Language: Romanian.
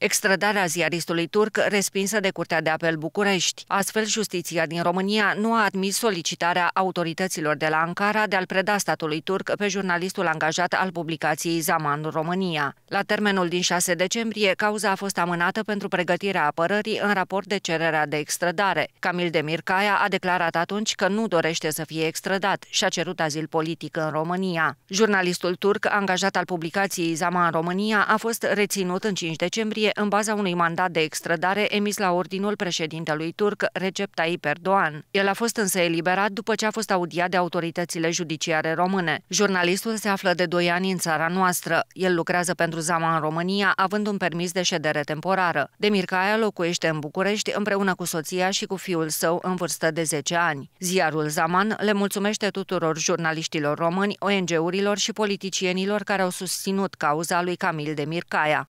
Extradarea ziaristului turc respinsă de Curtea de Apel București. Astfel, justiția din România nu a admis solicitarea autorităților de la Ankara de a-l preda statului turc pe jurnalistul angajat al publicației Zaman România. La termenul din 6 decembrie, cauza a fost amânată pentru pregătirea apărării în raport de cererea de extradare. Camil Demircaia a declarat atunci că nu dorește să fie extradat și a cerut azil politic în România. Jurnalistul turc angajat al publicației Zaman România a fost reținut în 5 decembrie decizie în baza unui mandat de extradare emis la ordinul președintelui turc Recep Tayyip Erdogan. El a fost însă eliberat după ce a fost audiat de autoritățile judiciare române. Jurnalistul se află de 2 ani în țara noastră. El lucrează pentru Zama în România, având un permis de ședere temporară. Demircaia locuiește în București împreună cu soția și cu fiul său în vârstă de 10 ani. Ziarul Zaman le mulțumește tuturor jurnaliștilor români, ONG-urilor și politicienilor care au susținut cauza lui Camil Demircaia.